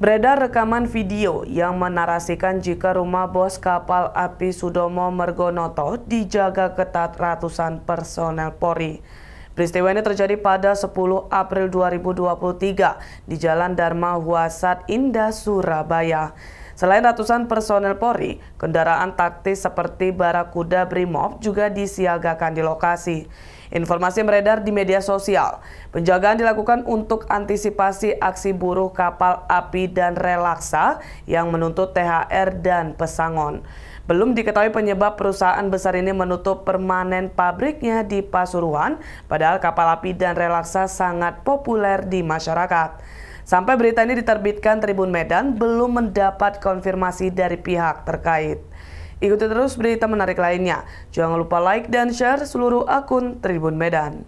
Beredar rekaman video yang menarasikan jika rumah bos kapal api Sudomo Mergonoto dijaga ketat ratusan personel Polri. Peristiwa ini terjadi pada 10 April 2023 di Jalan Dharma Huasat Indah, Surabaya. Selain ratusan personel Polri, kendaraan taktis seperti Barakuda Brimob juga disiagakan di lokasi. Informasi beredar di media sosial. Penjagaan dilakukan untuk antisipasi aksi buruh kapal api dan relaksa yang menuntut THR dan pesangon. Belum diketahui penyebab perusahaan besar ini menutup permanen pabriknya di Pasuruan, padahal kapal api dan relaksa sangat populer di masyarakat. Sampai berita ini diterbitkan Tribun Medan belum mendapat konfirmasi dari pihak terkait. Ikuti terus berita menarik lainnya. Jangan lupa like dan share seluruh akun Tribun Medan.